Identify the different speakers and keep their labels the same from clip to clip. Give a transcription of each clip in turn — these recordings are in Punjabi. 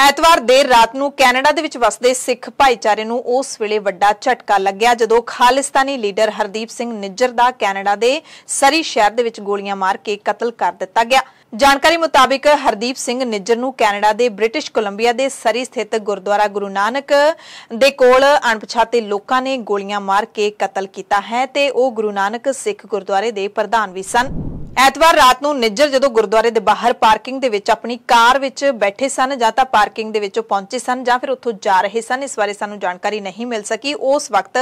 Speaker 1: ਐਤਵਾਰ ਦੇਰ ਰਾਤ ਨੂੰ ਕੈਨੇਡਾ ਦੇ ਵਿੱਚ ਵਸਦੇ ਸਿੱਖ ਭਾਈਚਾਰੇ ਨੂੰ ਉਸ ਵੇਲੇ ਵੱਡਾ ਝਟਕਾ ਲੱਗਿਆ ਜਦੋਂ ਖਾਲਿਸਤਾਨੀ ਲੀਡਰ ਹਰਦੀਪ ਸਿੰਘ ਨਿੱਜਰ ਦਾ ਕੈਨੇਡਾ ਦੇ ਸਰੀ ਸ਼ਹਿਰ ਦੇ ਵਿੱਚ ਗੋਲੀਆਂ ਮਾਰ ਕੇ ਕਤਲ ਕਰ ਦਿੱਤਾ ਗਿਆ ਜਾਣਕਾਰੀ ਮੁਤਾਬਕ ਹਰਦੀਪ ਸਿੰਘ ਨਿੱਜਰ ਨੂੰ ਕੈਨੇਡਾ ਦੇ ਬ੍ਰਿਟਿਸ਼ ਕੋਲੰਬੀਆ ਦੇ ਸਰੀ ਸਥਿਤ ਗੁਰਦੁਆਰਾ ਗੁਰੂ ਨਾਨਕ ਦੇ ਕੋਲ ਅਣਪਛਾਤੇ ਲੋਕਾਂ ਨੇ ਗੋਲੀਆਂ ਮਾਰ ਕੇ ਕਤਲ ਕੀਤਾ ਹੈ ਤੇ ਉਹ ਗੁਰੂ ਨਾਨਕ ਸਿੱਖ ਗੁਰਦੁਆਰੇ ਦੇ ਪ੍ਰਧਾਨ ਵੀ ਸਨ ਐਤਵਾਰ ਰਾਤ ਨੂੰ ਨਿੱਜਰ ਜਦੋਂ ਗੁਰਦੁਆਰੇ ਦੇ ਬਾਹਰ ਪਾਰਕਿੰਗ ਦੇ ਵਿੱਚ ਆਪਣੀ ਕਾਰ ਵਿੱਚ ਬੈਠੇ ਸਨ ਜਾਂ ਤਾਂ ਪਾਰਕਿੰਗ ਦੇ ਵਿੱਚ ਪਹੁੰਚੇ ਸਨ ਜਾਂ ਫਿਰ ਉੱਥੋਂ ਜਾ ਰਹੇ ਸਨ ਇਸ ਬਾਰੇ ਸਾਨੂੰ ਜਾਣਕਾਰੀ ਨਹੀਂ ਮਿਲ ਸਕੀ ਉਸ ਵਕਤ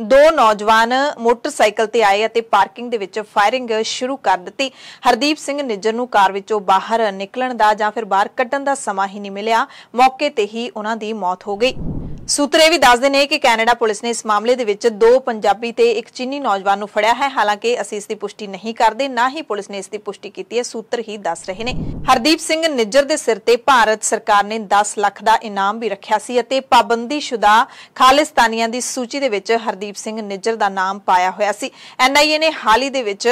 Speaker 1: ਦੋ ਨੌਜਵਾਨ ਮੋਟਰਸਾਈਕਲ ਤੇ ਆਏ ਅਤੇ ਪਾਰਕਿੰਗ ਦੇ ਵਿੱਚ ਫਾਇਰਿੰਗ ਸ਼ੁਰੂ ਕਰ ਦਿੱਤੀ ਹਰਦੀਪ ਸਿੰਘ ਨਿੱਜਰ ਨੂੰ ਕਾਰ ਵਿੱਚੋਂ ਬਾਹਰ ਨਿਕਲਣ ਦਾ ਜਾਂ ਫਿਰ ਬਾਹਰ ਕੱਢਣ ਦਾ ਸਮਾਂ ਹੀ ਨਹੀਂ ਮਿਲਿਆ ਮੌਕੇ ਤੇ ਹੀ ਉਹਨਾਂ ਦੀ ਮੌਤ ਹੋ ਗਈ ਸੂਤਰੇ ਵੀ ਦੱਸਦੇ ਨੇ ਕਿ ਕੈਨੇਡਾ ਪੁਲਿਸ ਨੇ ਇਸ ਮਾਮਲੇ ਦੇ ਵਿੱਚ ਦੋ ਪੰਜਾਬੀ ਤੇ ਇੱਕ ਚੀਨੀ ਨੌਜਵਾਨ ਨੂੰ ਫੜਿਆ ਹੈ ਹਾਲਾਂਕਿ ਅਸੀਂ ਇਸ ਦੀ ਪੁਸ਼ਟੀ ਨਹੀਂ ਕਰਦੇ ਨਾ ਹੀ ਪੁਲਿਸ ਨੇ ਇਸ ਦੀ ਪੁਸ਼ਟੀ ਕੀਤੀ ਹੈ ਸੂਤਰ ਹੀ ਦੱਸ ਰਹੇ ਨੇ ਹਰਦੀਪ ਸਿੰਘ ਨਿੱਜਰ ਦੇ ਸਿਰ ਤੇ ਭਾਰਤ ਸਰਕਾਰ ਨੇ 10 ਲੱਖ ਦਾ ਇਨਾਮ ਵੀ ਰੱਖਿਆ ਸੀ ਅਤੇ ਪਾਬੰਦੀशुदा ਖਾਲਿਸਤਾਨੀਆਂ ਦੀ ਸੂਚੀ ਦੇ ਵਿੱਚ ਹਰਦੀਪ ਸਿੰਘ ਨਿੱਜਰ ਦਾ ਨਾਮ ਪਾਇਆ ਹੋਇਆ ਸੀ ਐਨਆਈਏ ਨੇ ਹਾਲ ਹੀ ਦੇ ਵਿੱਚ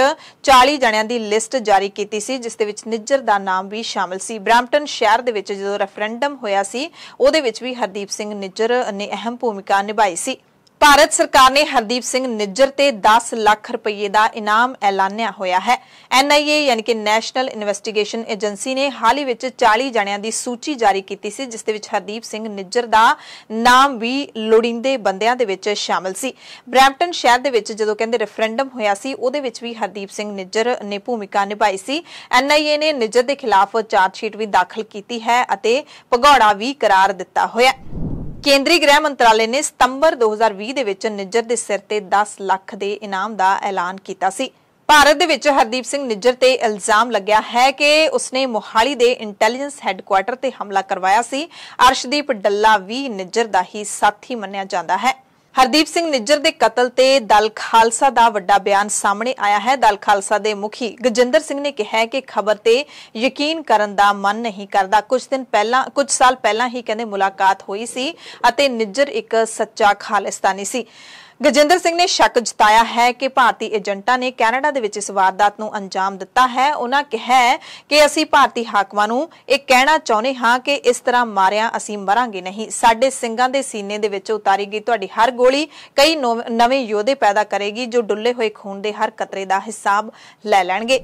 Speaker 1: 40 ਜਣਿਆਂ ਦੀ ਲਿਸਟ ਜਾਰੀ ਕੀਤੀ ਸੀ ਜਿਸ ਦੇ ਵਿੱਚ ਨਿੱਜਰ ਦਾ ਨਾਮ ਵੀ ਸ਼ਾਮਲ ਸੀ ਬ੍ਰੈਂਪਟਨ ਸ਼ਹਿਰ ਦੇ ਵਿੱਚ ਜਦੋਂ ਰੈਫਰੈਂਡਮ ਹੋਇਆ ਸੀ ਉਹਦੇ ਵਿੱਚ ਵੀ ਹਰਦੀਪ ਸਿੰਘ ਨਿੱਜਰ ਨੇ ਅਹਿਮ ਭੂਮਿਕਾ ਨਿਭਾਈ ਸੀ ਭਾਰਤ ਸਰਕਾਰ ਨੇ ਹਰਦੀਪ ਸਿੰਘ ਨਿੱਜਰ ਤੇ 10 ਲੱਖ ਰੁਪਏ ਦਾ ਇਨਾਮ ਐਲਾਨਿਆ ਹੋਇਆ ਹੈ ਐਨਆਈਏ ਯਾਨੀ ਕਿ ਨੈਸ਼ਨਲ ਇਨਵੈਸਟੀਗੇਸ਼ਨ ਏਜੰਸੀ ਨੇ ਹਾਲ ਹੀ ਵਿੱਚ 40 ਜਣਿਆਂ ਦੀ ਸੂਚੀ ਜਾਰੀ ਕੀਤੀ ਸੀ ਜਿਸ ਦੇ ਵਿੱਚ ਹਰਦੀਪ ਸਿੰਘ ਨਿੱਜਰ ਦਾ ਨਾਮ ਵੀ ਲੋੜਿੰਦੇ ਬੰਦਿਆਂ ਦੇ ਵਿੱਚ ਸ਼ਾਮਲ ਸੀ ਬ੍ਰੈਂਪਟਨ ਸ਼ਹਿਰ ਦੇ ਵਿੱਚ ਜਦੋਂ ਕਹਿੰਦੇ ਰੈਫਰੈਂਡਮ ਹੋਇਆ ਸੀ ਉਹਦੇ ਵਿੱਚ ਵੀ ਹਰਦੀਪ ਸਿੰਘ ਨਿੱਜਰ ਨੇ ਭੂਮਿਕਾ ਨਿਭਾਈ ਸੀ ਐਨਆਈਏ ਨੇ ਨਿੱਜਰ ਦੇ ਖਿਲਾਫ ਚਾਰਜ ਸ਼ੀਟ ਵੀ ਦਾਖਲ ਕੀਤੀ ਹੈ ਅਤੇ ਭਗੌੜਾ ਵੀ ਕਰਾਰ ਦਿੱਤਾ ਹੋਇਆ ਕੇਂਦਰੀ ਗ੍ਰਹਿ ਮੰਤਰਾਲੇ ਨੇ ਸਤੰਬਰ 2020 ਦੇ ਵਿੱਚ ਨਿੱਜਰ ਦੇ ਸਿਰ ਤੇ 10 ਲੱਖ ਦੇ ਇਨਾਮ ਦਾ ਐਲਾਨ ਕੀਤਾ ਸੀ ਭਾਰਤ ਦੇ ਵਿੱਚ ਹਰਦੀਪ ਸਿੰਘ ਨਿੱਜਰ ਤੇ ਇਲਜ਼ਾਮ ਲੱਗਿਆ ਹੈ ਕਿ ਉਸਨੇ ਮੁਹਾਲੀ ਦੇ ਇੰਟੈਲੀਜੈਂਸ ਹੈੱਡਕੁਆਰਟਰ ਤੇ ਹਮਲਾ ਕਰਵਾਇਆ ਸੀ ਅਰਸ਼ਦੀਪ ਡੱਲਾ ਵੀ ਨਿੱਜਰ ਦਾ ਹੀ ਸਾਥੀ ਮੰਨਿਆ ਜਾਂਦਾ ਹੈ ਹਰਦੀਪ ਸਿੰਘ ਨਿੱਜਰ ਦੇ ਕਤਲ ਤੇ ਦਲ ਖਾਲਸਾ ਦਾ ਵੱਡਾ ਬਿਆਨ ਸਾਹਮਣੇ ਆਇਆ ਹੈ ਦਲ ਖਾਲਸਾ ਦੇ ਮੁਖੀ ਗਜਿੰਦਰ ਸਿੰਘ ਨੇ ਕਿਹਾ ਕਿ ਖਬਰ ਤੇ ਯਕੀਨ ਕਰਨ ਦਾ ਮਨ ਨਹੀਂ ਕਰਦਾ ਕੁਝ ਦਿਨ ਪਹਿਲਾਂ ਕੁਝ ਸਾਲ ਪਹਿਲਾਂ ਹੀ ਕਹਿੰਦੇ ਮੁਲਾਕਾਤ ਹੋਈ ਸੀ ਅਤੇ ਨਿੱਜਰ ਇੱਕ ਸੱਚਾ ਖਾਲਿਸਤਾਨੀ ਸੀ ਗਜਿੰਦਰ ਸਿੰਘ ਨੇ ਸ਼ੱਕ ਜਤਾਇਆ ਹੈ ਕਿ ਭਾਰਤੀ ਏਜੰਟਾਂ ਨੇ ਕੈਨੇਡਾ ਦੇ ਵਿੱਚ ਇਸ ਵਾਰਦਾਤ ਨੂੰ ਅੰਜਾਮ ਦਿੱਤਾ ਹੈ ਉਹਨਾਂ ਕਿਹਾ ਕਿ ਅਸੀਂ ਭਾਰਤੀ ਹਾਕਮਾਂ ਨੂੰ ਇਹ ਕਹਿਣਾ ਚਾਹੁੰਦੇ ਹਾਂ ਕਿ ਇਸ ਤਰ੍ਹਾਂ ਮਾਰਿਆਂ ਅਸੀਂ ਮਰਾਂਗੇ ਨਹੀਂ ਸਾਡੇ ਸਿੰਘਾਂ ਦੇ ਸੀਨੇ ਦੇ ਵਿੱਚ ਉਤਾਰੀ ਗਈ ਤੁਹਾਡੀ ਹਰ ਗੋਲੀ ਕਈ ਨਵੇਂ ਯੋਧੇ ਪੈਦਾ ਕਰੇਗੀ ਜੋ ਡੁੱਲੇ ਹੋਏ ਖੂਨ ਦੇ ਹਰ ਕਤਰੇ ਦਾ ਹਿਸਾਬ ਲੈ ਲੈਣਗੇ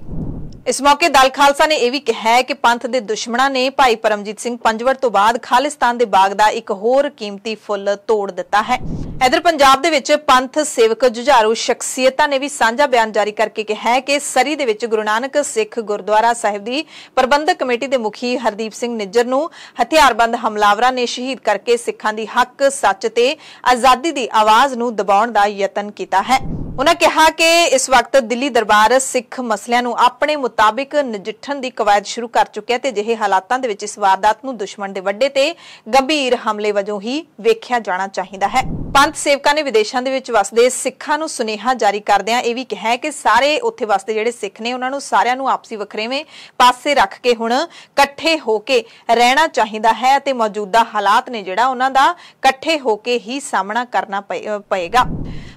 Speaker 1: ਇਸ ਮੌਕੇ ਦਲ ਖਾਲਸਾ ਨੇ ਇਹ ਵੀ ਕਿਹਾ ਕਿ ਪੰਥ ਦੇ ਦੁਸ਼ਮਣਾਂ ਨੇ ਭਾਈ ਪਰਮਜੀਤ ਸਿੰਘ ਪੰਜਵਰ ਤੋਂ ਬਾਅਦ ਖਾਲਿਸਤਾਨ ਦੇ ਬਾਗ ਦਾ ਇੱਕ ਹੋਰ ਕੀਮਤੀ ਫੁੱਲ ਤੋੜ ਦਿੱਤਾ ਹੈ ਇਧਰ ਪੰਜਾਬ ਦੇ ਵਿੱਚ ਪੰਥ ਸੇਵਕ ਜੁਝਾਰੂ ਸ਼ਖਸੀਅਤਾਂ ਨੇ ਵੀ ਸਾਂਝਾ ਬਿਆਨ ਜਾਰੀ ਕਰਕੇ ਕਿਹਾ ਹੈ ਕਿ ਸਰੀ ਦੇ ਵਿੱਚ ਗੁਰੂ ਨਾਨਕ ਸਿੱਖ ਗੁਰਦੁਆਰਾ ਸਾਹਿਬ ਦੀ ਪ੍ਰਬੰਧਕ ਕਮੇਟੀ ਦੇ ਮੁਖੀ ਹਰਦੀਪ ਸਿੰਘ ਨਿੱਜਰ ਨੂੰ ਹਥਿਆਰਬੰਦ ਹਮਲਾਵਰਾਂ ਨੇ ਸ਼ਹੀਦ ਕਰਕੇ ਸਿੱਖਾਂ ਦੀ ਹੱਕ ਸੱਚ ਤੇ ਆਜ਼ਾਦੀ ਦੀ ਆਵਾਜ਼ ਨੂੰ ਦਬਾਉਣ ਦਾ ਯਤਨ ਕੀਤਾ ਹੈ ਉਹਨਾਂ ਕਿਹਾ ਕਿ ਇਸ ਵਕਤ ਦਿੱਲੀ ਦਰਬਾਰ ਸਿੱਖ ਮਸਲਿਆਂ ਨੂੰ ਆਪਣੇ ਮੁਤਾਬਿਕ ਨਜਿੱਠਣ ਦੀ ਕਵਾਇਦ ਸ਼ੁਰੂ ਕਰ ਚੁੱਕਿਆ ਤੇ ਜਿਹੇ ਹਾਲਾਤਾਂ ਦੇ ਵਿੱਚ ਇਸ ਵਾਰਦਾਤ ਨੂੰ ਦੁਸ਼ਮਣ ਦੇ ਵੱਡੇ ਤੇ ਗੰਭੀਰ ਹਮਲੇ ਵਜੋਂ ਹੀ ਵੇਖਿਆ ਜਾਣਾ ਚਾਹੀਦਾ ਹੈ ਪੰਥ ਸੇਵਕਾਂ ਨੇ ਵਿਦੇਸ਼ਾਂ ਦੇ ਵਿੱਚ ਵਸਦੇ ਸਿੱਖਾਂ ਨੂੰ ਸੁਨੇਹਾ ਜਾਰੀ ਕਰਦਿਆਂ ਇਹ ਵੀ ਕਿਹਾ ਕਿ ਸਾਰੇ ਉੱਥੇ ਵਸਦੇ ਜਿਹੜੇ ਸਿੱਖ ਨੇ ਉਹਨਾਂ ਨੂੰ ਸਾਰਿਆਂ ਨੂੰ ਆਪਸੀ ਵਖਰੇਵੇਂ ਪਾਸੇ ਰੱਖ ਕੇ ਹੁਣ ਇਕੱਠੇ ਹੋ ਕੇ ਰਹਿਣਾ ਚਾਹੀਦਾ ਹੈ ਤੇ ਮੌਜੂਦਾ ਹਾਲਾਤ ਨੇ ਜਿਹੜਾ ਉਹਨਾਂ ਦਾ ਇਕੱਠੇ ਹੋ ਕੇ ਹੀ ਸਾਹਮਣਾ ਕਰਨਾ ਪਏਗਾ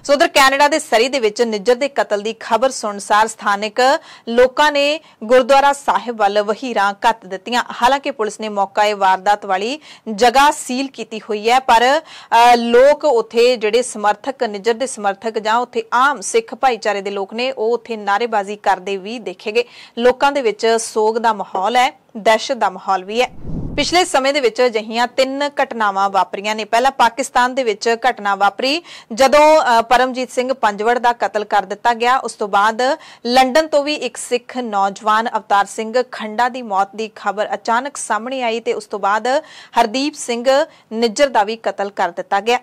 Speaker 1: ਸੋ ਉਧਰ ਕੈਨੇਡਾ ਦੇ ਸਰੀ ਦੇ ਵਿੱਚ ਨਿੱਜਰ ਦੇ ਕਤਲ ਦੀ ਖਬਰ ਸੁਣਸਾਰ ਸਥਾਨਕ ਲੋਕਾਂ ਨੇ ਗੁਰਦੁਆਰਾ ਸਾਹਿਬ ਵੱਲ ਵਹੀਰਾਂ ਕੱਤ ਦਿੱਤੀਆਂ ਹਾਲਾਂਕਿ ਪੁਲਿਸ ਨੇ ਮੌਕਾ ਇਹ ਵਾਰਦਾਤ ਵਾਲੀ ਜਗ੍ਹਾ ਸੀਲ ਕੀਤੀ ਹੋਈ ਹੈ ਪਰ ਲੋਕ ਉੱਥੇ ਜਿਹੜੇ ਸਮਰਥਕ ਨਿੱਜਰ ਦੇ ਸਮਰਥਕ ਜਾਂ ਉੱਥੇ ਆਮ ਸਿੱਖ ਭਾਈਚਾਰੇ ਦੇ ਲੋਕ ਨੇ ਉਹ ਉੱਥੇ ਨਾਰੇਬਾਜ਼ੀ ਕਰਦੇ ਵੀ ਦੇਖੇ ਗਏ ਲੋਕਾਂ ਦੇ ਵਿੱਚ ਸੋਗ ਦਾ ਮਾਹੌਲ ਹੈ ਦਹਿਸ਼ਤ ਦਾ ਮਾਹੌਲ ਵੀ ਹੈ ਪਿਛਲੇ ਸਮੇਂ ਦੇ ਵਿੱਚ ਅਜਿਹੀਆਂ ਤਿੰਨ ਘਟਨਾਵਾਂ ਵਾਪਰੀਆਂ ਨੇ ਪਹਿਲਾ ਪਾਕਿਸਤਾਨ ਦੇ ਵਿੱਚ ਘਟਨਾ ਵਾਪਰੀ ਜਦੋਂ ਪਰਮਜੀਤ ਸਿੰਘ ਪੰਜਵੜ ਦਾ ਕਤਲ ਕਰ ਦਿੱਤਾ ਗਿਆ ਉਸ ਤੋਂ ਬਾਅਦ ਲੰਡਨ ਤੋਂ ਵੀ ਇੱਕ ਸਿੱਖ ਨੌਜਵਾਨ ਅਵਤਾਰ ਸਿੰਘ ਖੰਡਾ ਦੀ ਮੌਤ ਦੀ ਖਬਰ ਅਚਾਨਕ ਸਾਹਮਣੇ ਆਈ ਤੇ ਉਸ ਤੋਂ ਬਾਅਦ ਹਰਦੀਪ ਸਿੰਘ ਨਿੱਜਰ ਦਾ ਵੀ ਕਤਲ ਕਰ ਦਿੱਤਾ ਗਿਆ